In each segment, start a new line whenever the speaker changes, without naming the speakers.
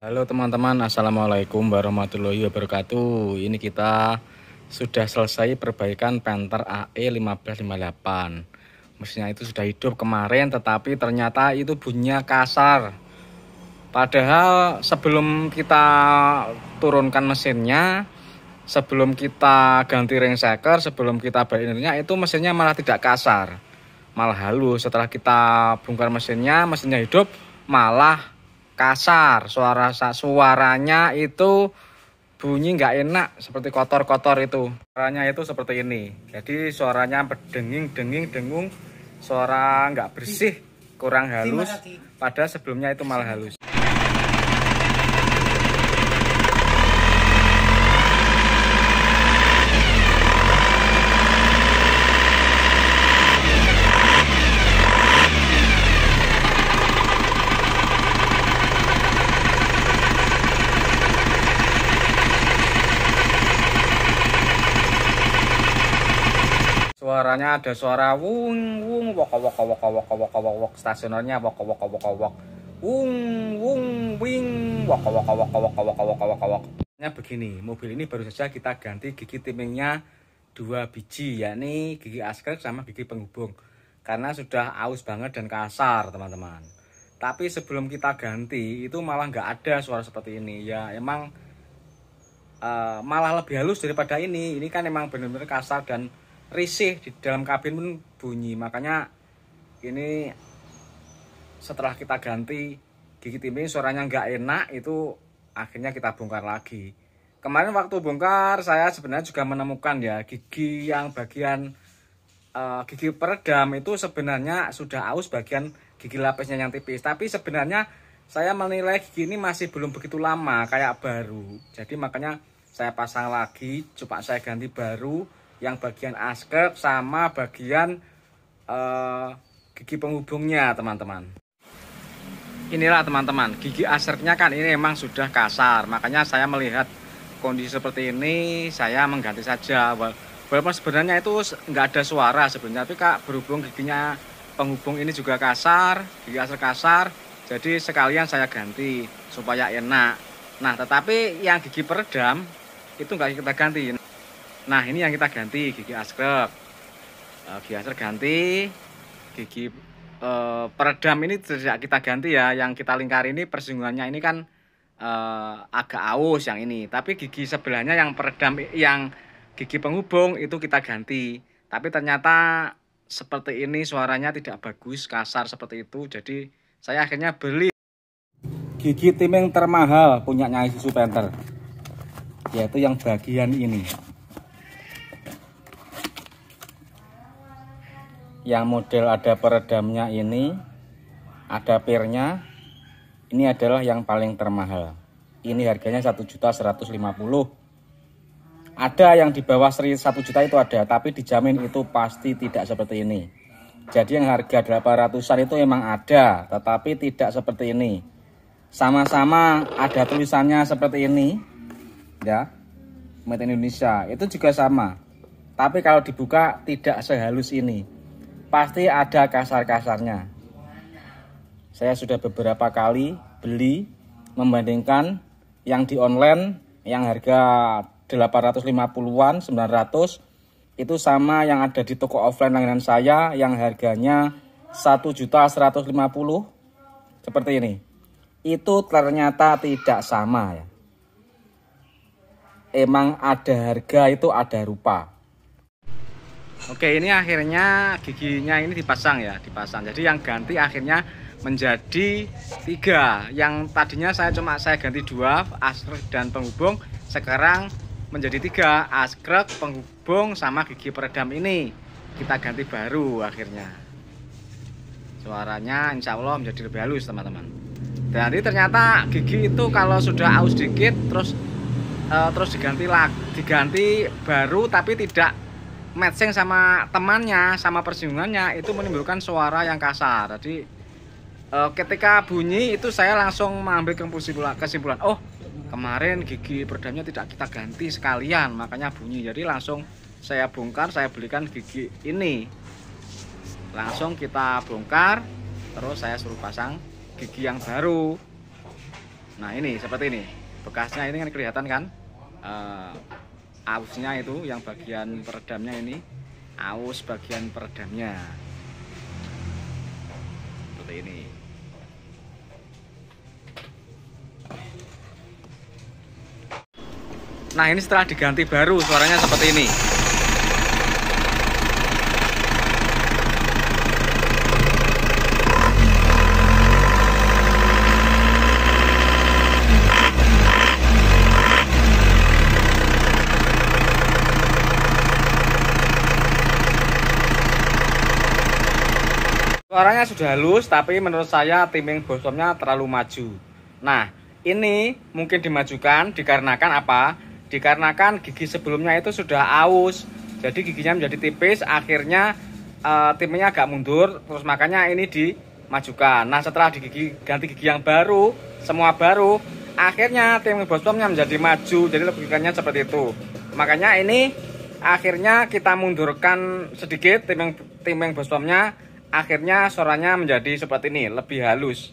Halo teman-teman Assalamualaikum warahmatullahi wabarakatuh Ini kita sudah selesai perbaikan Panther AE1558 Mesinnya itu sudah hidup kemarin tetapi ternyata itu bunyinya kasar Padahal sebelum kita turunkan mesinnya Sebelum kita ganti ring shaker, sebelum kita balinernya itu mesinnya malah tidak kasar Malah halus setelah kita bongkar mesinnya, mesinnya hidup malah kasar suara suaranya itu bunyi nggak enak seperti kotor-kotor itu suaranya itu seperti ini jadi suaranya berdenging denging dengung suara nggak bersih kurang halus pada sebelumnya itu malah halus suaranya ada suara wung wung wok wok wok wok wok wok wok stasionernya wok wok wok wok wung wung wing wok wok wok wok wok wok wok wok nya begini, mobil ini baru saja kita ganti gigi timingnya dua biji yakni gigi asker sama gigi penghubung karena sudah aus banget dan kasar teman-teman tapi sebelum kita ganti itu malah nggak ada suara seperti ini ya emang uh, malah lebih halus daripada ini ini kan emang benar-benar kasar dan risih di dalam kabin pun bunyi makanya ini setelah kita ganti gigi timbing suaranya nggak enak itu akhirnya kita bongkar lagi kemarin waktu bongkar saya sebenarnya juga menemukan ya gigi yang bagian uh, gigi peredam itu sebenarnya sudah aus bagian gigi lapisnya yang tipis tapi sebenarnya saya menilai gigi ini masih belum begitu lama kayak baru jadi makanya saya pasang lagi coba saya ganti baru yang bagian askep sama bagian uh, gigi penghubungnya teman-teman inilah teman-teman gigi askepnya kan ini memang sudah kasar makanya saya melihat kondisi seperti ini saya mengganti saja walaupun sebenarnya itu nggak ada suara sebenarnya tapi kak berhubung giginya penghubung ini juga kasar gigi askerp kasar jadi sekalian saya ganti supaya enak nah tetapi yang gigi peredam itu nggak kita ganti Nah ini yang kita ganti gigi askrep. Eh, gigi askrep ganti, gigi uh, peredam ini tidak kita ganti ya. Yang kita lingkar ini persinggungannya ini kan uh, agak aus yang ini. Tapi gigi sebelahnya yang peredam yang gigi penghubung itu kita ganti. Tapi ternyata seperti ini suaranya tidak bagus, kasar seperti itu. Jadi saya akhirnya beli gigi timing termahal punya Nyai Susu panter yaitu yang bagian ini yang model ada peredamnya ini ada pirnya ini adalah yang paling termahal ini harganya 1.150 ada yang di bawah 1 juta itu ada tapi dijamin itu pasti tidak seperti ini jadi yang harga 800an itu memang ada tetapi tidak seperti ini sama-sama ada tulisannya seperti ini ya Made in Indonesia itu juga sama tapi kalau dibuka tidak sehalus ini pasti ada kasar-kasarnya. Saya sudah beberapa kali beli membandingkan yang di online yang harga 850-an, 900 itu sama yang ada di toko offline langganan saya yang harganya 1.150 seperti ini. Itu ternyata tidak sama ya. Emang ada harga itu ada rupa. Oke, ini akhirnya giginya ini dipasang ya, dipasang. Jadi yang ganti akhirnya menjadi tiga. Yang tadinya saya cuma saya ganti dua asr dan penghubung, sekarang menjadi tiga asr penghubung sama gigi peredam ini kita ganti baru akhirnya. Suaranya insya Allah menjadi lebih halus teman-teman. Jadi ternyata gigi itu kalau sudah aus dikit terus uh, terus diganti lagi, diganti baru tapi tidak matching sama temannya sama persinggungannya itu menimbulkan suara yang kasar jadi uh, ketika bunyi itu saya langsung mengambil kesimpulan oh kemarin gigi perdamnya tidak kita ganti sekalian makanya bunyi jadi langsung saya bongkar saya belikan gigi ini langsung kita bongkar terus saya suruh pasang gigi yang baru nah ini seperti ini bekasnya ini kan kelihatan kan uh, ausnya itu yang bagian peredamnya ini aus bagian peredamnya seperti ini nah ini setelah diganti baru suaranya seperti ini Caranya sudah halus, tapi menurut saya timing bosomnya terlalu maju. Nah, ini mungkin dimajukan dikarenakan apa? Dikarenakan gigi sebelumnya itu sudah aus, jadi giginya menjadi tipis, akhirnya e, eh, timingnya agak mundur, terus makanya ini dimajukan. Nah, setelah digigi ganti gigi yang baru, semua baru, akhirnya timing bosomnya menjadi maju, jadi logikanya seperti itu. Makanya ini akhirnya kita mundurkan sedikit timing timing bosomnya akhirnya suaranya menjadi seperti ini lebih halus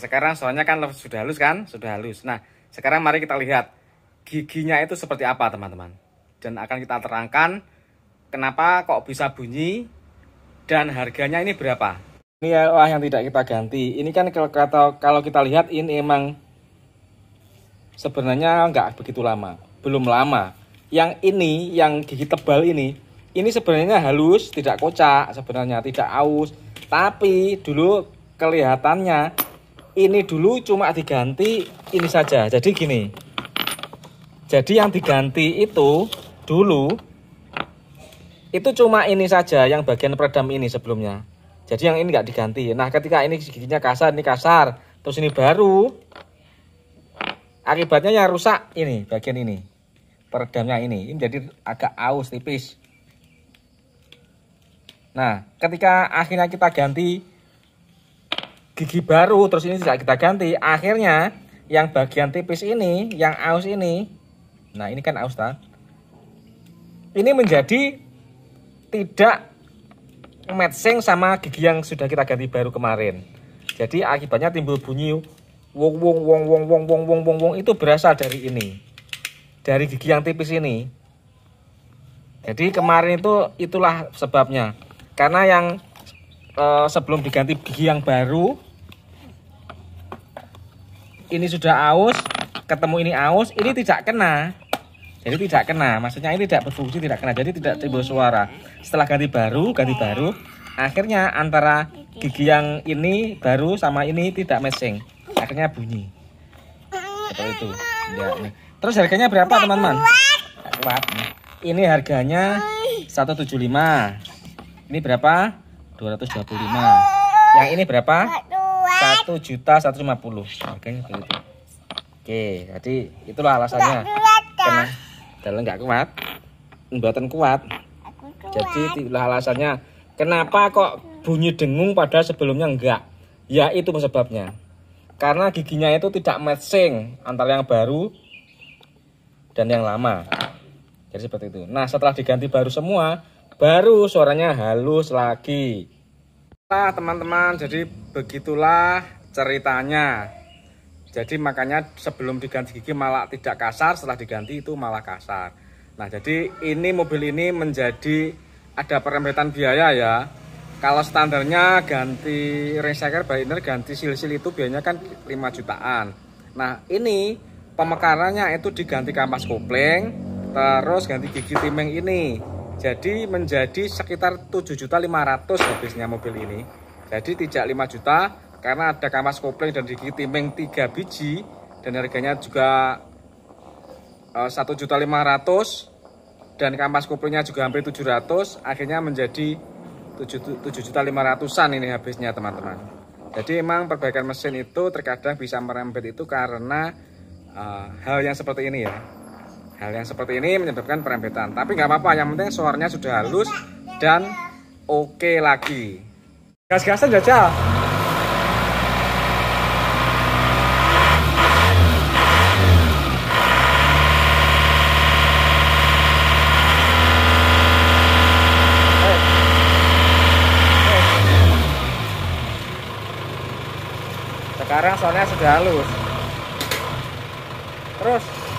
sekarang soalnya kan sudah halus kan? Sudah halus. Nah, sekarang mari kita lihat giginya itu seperti apa, teman-teman. Dan akan kita terangkan kenapa kok bisa bunyi dan harganya ini berapa. Ini ya, yang tidak kita ganti. Ini kan kalau kata kalau kita lihat ini emang sebenarnya nggak begitu lama, belum lama. Yang ini yang gigi tebal ini, ini sebenarnya halus, tidak kocak, sebenarnya tidak aus, tapi dulu kelihatannya ini dulu cuma diganti ini saja jadi gini jadi yang diganti itu dulu itu cuma ini saja yang bagian peredam ini sebelumnya jadi yang ini nggak diganti nah ketika ini giginya kasar ini kasar terus ini baru akibatnya yang rusak ini bagian ini peredamnya ini ini jadi agak aus tipis nah ketika akhirnya kita ganti gigi baru terus ini tidak kita ganti akhirnya yang bagian tipis ini yang aus ini nah ini kan aus ta ini menjadi tidak matching sama gigi yang sudah kita ganti baru kemarin jadi akibatnya timbul bunyi wong wong wong wong wong wong wong wong wong itu berasal dari ini dari gigi yang tipis ini jadi kemarin itu itulah sebabnya karena yang e, sebelum diganti gigi yang baru ini sudah aus, ketemu ini aus, ini tidak kena. Jadi tidak kena, maksudnya ini tidak berfungsi, tidak kena. Jadi tidak timbul suara. Setelah ganti baru, ganti baru, akhirnya antara gigi yang ini baru sama ini tidak mesing. Akhirnya bunyi. Seperti itu. Ya, ini. Terus harganya berapa, teman-teman? Kuat. Ini harganya 175. Ini berapa? 225. Yang ini berapa? satu juta satu lima puluh oke oke jadi itulah alasannya karena dalam nggak kuat buatan kuat jadi itulah alasannya kenapa kok bunyi dengung pada sebelumnya enggak ya itu sebabnya karena giginya itu tidak matching antara yang baru dan yang lama jadi seperti itu nah setelah diganti baru semua baru suaranya halus lagi Nah teman-teman jadi begitulah ceritanya Jadi makanya sebelum diganti gigi malah tidak kasar setelah diganti itu malah kasar Nah jadi ini mobil ini menjadi ada perempetan biaya ya Kalau standarnya ganti ring shaker inner ganti silsil itu biayanya kan 5 jutaan Nah ini pemekarannya itu diganti kampas kopling Terus ganti gigi timeng ini jadi menjadi sekitar 7.500 habisnya mobil ini. Jadi tidak 5 juta karena ada kamas kopling dan gigi timing 3 biji dan harganya juga eh, satu juta lima dan kampas koplingnya juga hampir 700 akhirnya menjadi tujuh juta lima ratusan ini habisnya teman-teman jadi emang perbaikan mesin itu terkadang bisa merembet itu karena uh, hal yang seperti ini ya Hal yang seperti ini menyebabkan perempetan. Tapi nggak apa-apa, yang penting suaranya sudah halus dan oke okay lagi. Gas-gasan jajal. Sekarang soalnya sudah halus. Terus